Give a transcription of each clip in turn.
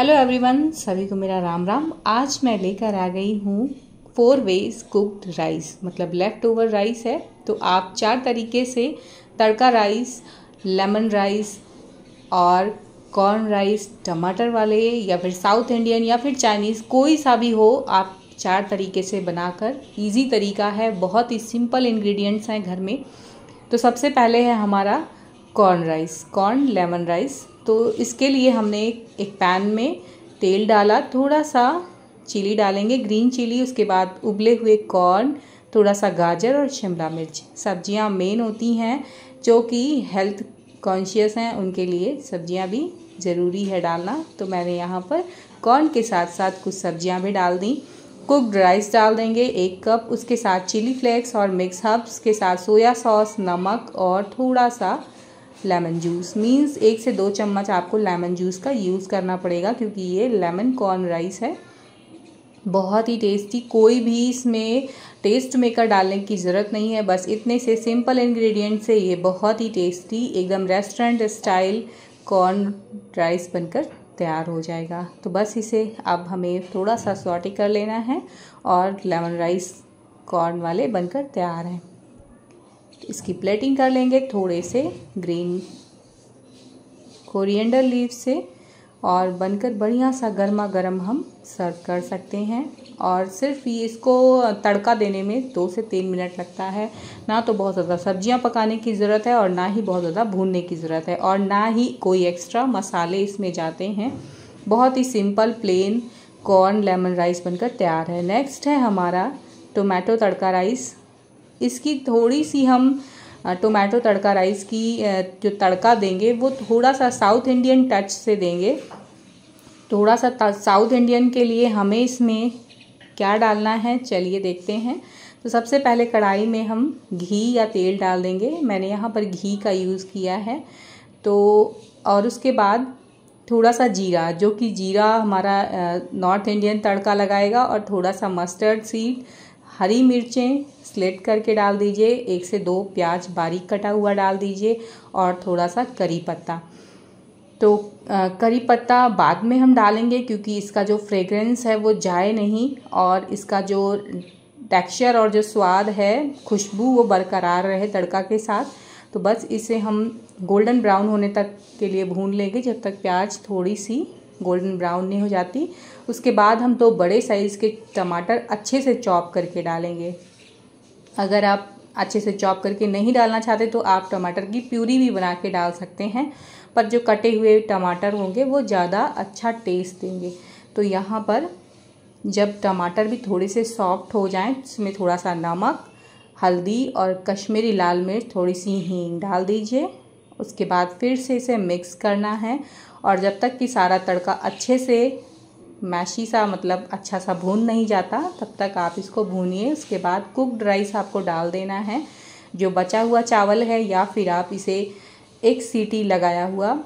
hello everyone सभी को मेरा राम राम आज मैं लेकर आ गई हूँ फोर वेज कुक्ड राइस मतलब लेफ़्ट ओवर राइस है तो आप चार तरीके से तड़का राइस लेमन राइस और कॉर्न राइस टमाटर वाले या फिर साउथ इंडियन या फिर चाइनीज़ कोई सा भी हो आप चार तरीके से बनाकर इजी तरीका है बहुत ही सिंपल इंग्रेडिएंट्स हैं घर में तो सबसे पहले है हमारा corn rice corn lemon rice तो इसके लिए हमने एक पैन में तेल डाला थोड़ा सा चिली डालेंगे ग्रीन चिली उसके बाद उबले हुए कॉर्न थोड़ा सा गाजर और शिमला मिर्च सब्जियां मेन होती हैं जो कि हेल्थ कॉन्शियस हैं उनके लिए सब्जियां भी ज़रूरी है डालना तो मैंने यहाँ पर कॉर्न के साथ साथ कुछ सब्जियां भी डाल दी कुकड राइस डाल देंगे एक कप उसके साथ चिली फ्लेक्स और मिक्स हर्ब्स के साथ सोया सॉस नमक और थोड़ा सा लेमन जूस मीन्स एक से दो चम्मच आपको लेमन जूस का यूज़ करना पड़ेगा क्योंकि ये लेमन कॉर्न राइस है बहुत ही टेस्टी कोई भी इसमें टेस्ट मेकर डालने की ज़रूरत नहीं है बस इतने से सिंपल इंग्रेडिएंट से ये बहुत ही टेस्टी एकदम रेस्टोरेंट स्टाइल कॉर्न राइस बनकर तैयार हो जाएगा तो बस इसे अब हमें थोड़ा सा सॉटे कर लेना है और लेमन राइस कॉर्न वाले बनकर तैयार हैं इसकी प्लेटिंग कर लेंगे थोड़े से ग्रीन कोरिएंडर लीव से और बनकर बढ़िया सा गर्मा गर्म हम सर्व कर सकते हैं और सिर्फ ये इसको तड़का देने में दो से तीन मिनट लगता है ना तो बहुत ज़्यादा सब्जियां पकाने की ज़रूरत है और ना ही बहुत ज़्यादा भूनने की ज़रूरत है और ना ही कोई एक्स्ट्रा मसाले इसमें जाते हैं बहुत ही simple plain corn lemon rice बनकर तैयार है नेक्स्ट है हमारा टोमेटो तड़का राइस इसकी थोड़ी सी हम टोमेटो तड़का राइस की जो तड़का देंगे वो थोड़ा सा साउथ इंडियन टच से देंगे थोड़ा सा साउथ इंडियन के लिए हमें इसमें क्या डालना है चलिए देखते हैं तो सबसे पहले कढ़ाई में हम घी या तेल डाल देंगे मैंने यहाँ पर घी का यूज़ किया है तो और उसके बाद थोड़ा सा जीरा जो कि जीरा हमारा नॉर्थ इंडियन तड़का लगाएगा और थोड़ा सा मस्टर्ड सीड हरी मिर्चें स्लेट करके डाल दीजिए एक से दो प्याज बारीक कटा हुआ डाल दीजिए और थोड़ा सा करी पत्ता तो करी पत्ता बाद में हम डालेंगे क्योंकि इसका जो फ्रेग्रेंस है वो जाए नहीं और इसका जो टेक्सचर और जो स्वाद है खुशबू वो बरकरार रहे तड़का के साथ तो बस इसे हम गोल्डन ब्राउन होने तक के लिए भून लेंगे जब तक प्याज थोड़ी सी गोल्डन ब्राउन नहीं हो जाती उसके बाद हम दो बड़े साइज़ के टमाटर अच्छे से चॉप करके डालेंगे अगर आप अच्छे से चॉप करके नहीं डालना चाहते तो आप टमाटर की प्यूरी भी बना के डाल सकते हैं पर जो कटे हुए टमाटर होंगे वो ज़्यादा अच्छा टेस्ट देंगे तो यहाँ पर जब टमाटर भी थोड़े से सॉफ्ट हो जाएं उसमें थोड़ा सा नमक हल्दी और कश्मीरी लाल मिर्च थोड़ी सी हींग डाल दीजिए उसके बाद फिर से इसे मिक्स करना है और जब तक कि सारा तड़का अच्छे से मैशी सा मतलब अच्छा सा भून नहीं जाता तब तक आप इसको भूनिए उसके बाद कुकड राइस आपको डाल देना है जो बचा हुआ चावल है या फिर आप इसे एक सीटी लगाया हुआ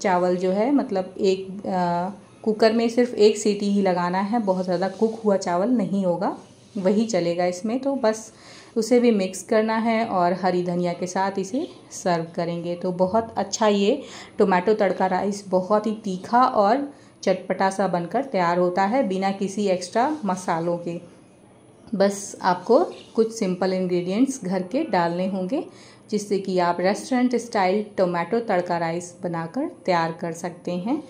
चावल जो है मतलब एक आ, कुकर में सिर्फ एक सीटी ही लगाना है बहुत ज़्यादा कुक हुआ चावल नहीं होगा वही चलेगा इसमें तो बस उसे भी मिक्स करना है और हरी धनिया के साथ इसे सर्व करेंगे तो बहुत अच्छा ये टोमेटो तड़का राइस बहुत ही तीखा और चटपटा सा बनकर तैयार होता है बिना किसी एक्स्ट्रा मसालों के बस आपको कुछ सिंपल इंग्रेडिएंट्स घर के डालने होंगे जिससे कि आप restaurant style tomato tadka rice बनाकर तैयार कर सकते हैं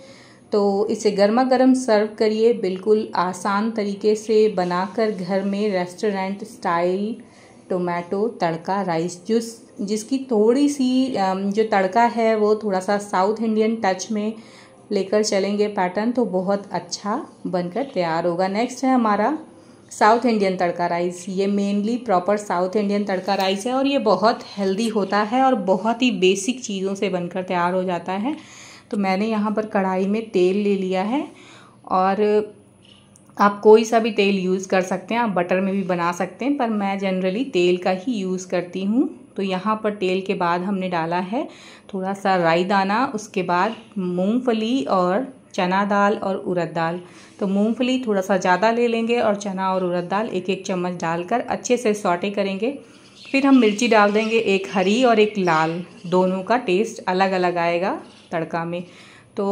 तो इसे गर्मा गर्म सर्व करिए बिल्कुल आसान तरीके से बनाकर घर में restaurant style tomato tadka rice juice जिसकी थोड़ी सी जो तड़का है वो थोड़ा सा साउथ इंडियन टच में लेकर चलेंगे पैटर्न तो बहुत अच्छा बनकर तैयार होगा नेक्स्ट है हमारा साउथ इंडियन तड़का राइस ये mainly proper South Indian tadka rice है और ये बहुत हेल्दी होता है और बहुत ही बेसिक चीज़ों से बनकर तैयार हो जाता है तो मैंने यहाँ पर कढ़ाई में तेल ले लिया है और आप कोई सा भी तेल यूज़ कर सकते हैं आप बटर में भी बना सकते हैं पर मैं जनरली तेल का ही यूज़ करती हूँ तो यहाँ पर तेल के बाद हमने डाला है थोड़ा सा राई दाना उसके बाद मूंगफली और चना दाल और उड़द दाल तो मूंगफली थोड़ा सा ज़्यादा ले लेंगे और चना और उड़द दाल एक एक चम्मच डालकर अच्छे से सॉटे करेंगे फिर हम मिर्ची डाल देंगे एक हरी और एक लाल दोनों का टेस्ट अलग अलग आएगा तड़का में तो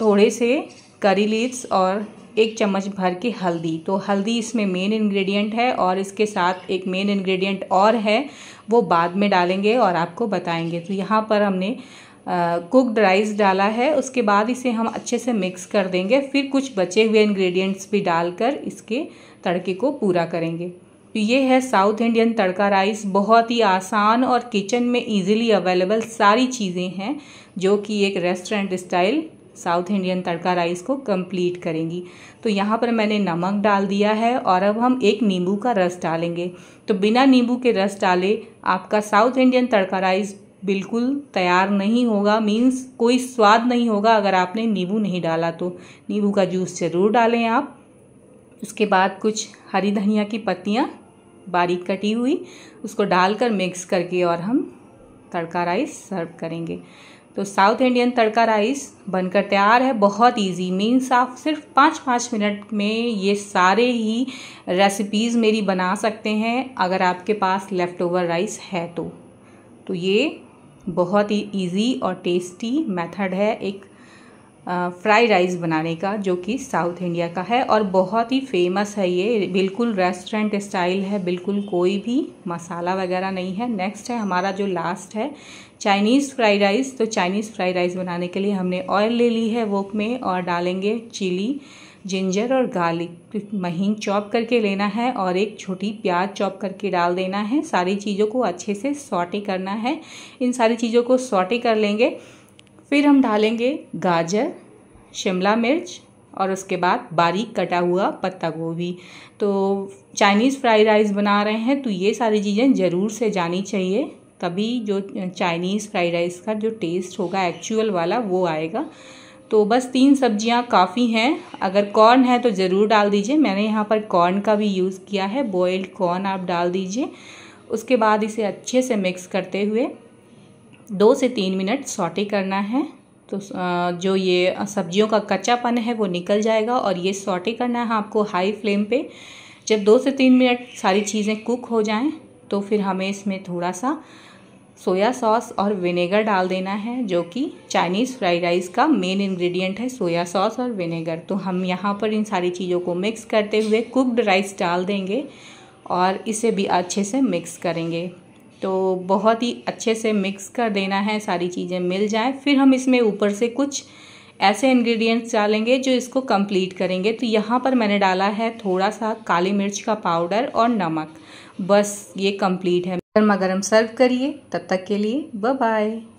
थोड़े से करी लीव्स और एक चम्मच भर के हल्दी तो हल्दी इसमें मेन इंग्रेडिएंट है और इसके साथ एक मेन इंग्रेडिएंट और है वो बाद में डालेंगे और आपको बताएंगे तो यहाँ पर हमने कुकड राइस डाला है उसके बाद इसे हम अच्छे से मिक्स कर देंगे फिर कुछ बचे हुए इन्ग्रीडियंट्स भी डालकर इसके तड़के को पूरा करेंगे तो ये है साउथ इंडियन तड़का राइस बहुत ही आसान और किचन में इजीली अवेलेबल सारी चीज़ें हैं जो कि एक restaurant style South Indian tadka rice को कंप्लीट करेंगी तो यहाँ पर मैंने नमक डाल दिया है और अब हम एक नींबू का रस डालेंगे तो बिना नींबू के रस डाले आपका साउथ इंडियन तड़का राइस बिल्कुल तैयार नहीं होगा मीन्स कोई स्वाद नहीं होगा अगर आपने नींबू नहीं डाला तो नींबू का जूस ज़रूर डालें आप उसके बाद कुछ हरी धनिया की पत्तियाँ बारीक कटी हुई उसको डालकर मिक्स करके और हम तड़का राइस सर्व करेंगे तो साउथ इंडियन तड़का राइस बनकर तैयार है बहुत इजी मीन्स आप सिर्फ पाँच पाँच मिनट में ये सारे ही रेसिपीज़ मेरी बना सकते हैं अगर आपके पास लेफ़्ट ओवर राइस है तो तो ये बहुत ही इजी और टेस्टी मेथड है एक फ्राई राइस बनाने का जो कि साउथ इंडिया का है और बहुत ही फेमस है ये बिल्कुल रेस्टोरेंट स्टाइल है बिल्कुल कोई भी मसाला वगैरह नहीं है नेक्स्ट है हमारा जो लास्ट है चाइनीज़ फ्राई राइस तो चाइनीज़ फ्राई राइस बनाने के लिए हमने ऑयल ले ली है वोक में और डालेंगे चिली जिंजर और गार्लिक तो महीन चॉप करके लेना है और एक छोटी प्याज चॉप करके डाल देना है सारी चीज़ों को अच्छे से सॉटे करना है इन सारी चीज़ों को सॉटे कर लेंगे फिर हम डालेंगे गाजर शिमला मिर्च और उसके बाद बारीक कटा हुआ पत्ता गोभी तो चाइनीज़ फ्राइड राइस बना रहे हैं तो ये सारी चीज़ें ज़रूर से जानी चाहिए तभी जो चाइनीज़ फ्राइड राइस का जो टेस्ट होगा एक्चुअल वाला वो आएगा तो बस तीन सब्जियां काफ़ी हैं अगर कॉर्न है तो ज़रूर डाल दीजिए मैंने यहाँ पर कॉर्न का भी यूज़ किया है बॉयल्ड कॉर्न आप डाल दीजिए उसके बाद इसे अच्छे से मिक्स करते हुए दो से तीन मिनट सॉटे करना है तो जो ये सब्जियों का कच्चापन है वो निकल जाएगा और ये सॉटे करना है आपको हाई फ्लेम पे जब दो से तीन मिनट सारी चीज़ें कुक हो जाएं तो फिर हमें इसमें थोड़ा सा सोया सॉस और विनेगर डाल देना है जो कि चाइनीज़ फ्राइड राइस का मेन इंग्रेडिएंट है सोया सॉस और विनेगर तो हम यहाँ पर इन सारी चीज़ों को मिक्स करते हुए कुक्ड राइस डाल देंगे और इसे भी अच्छे से मिक्स करेंगे तो बहुत ही अच्छे से मिक्स कर देना है सारी चीज़ें मिल जाएं फिर हम इसमें ऊपर से कुछ ऐसे इंग्रेडिएंट्स डालेंगे जो इसको कंप्लीट करेंगे तो यहाँ पर मैंने डाला है थोड़ा सा काली मिर्च का पाउडर और नमक बस ये कंप्लीट है गर्मा गर्म सर्व करिए तब तक के लिए बाय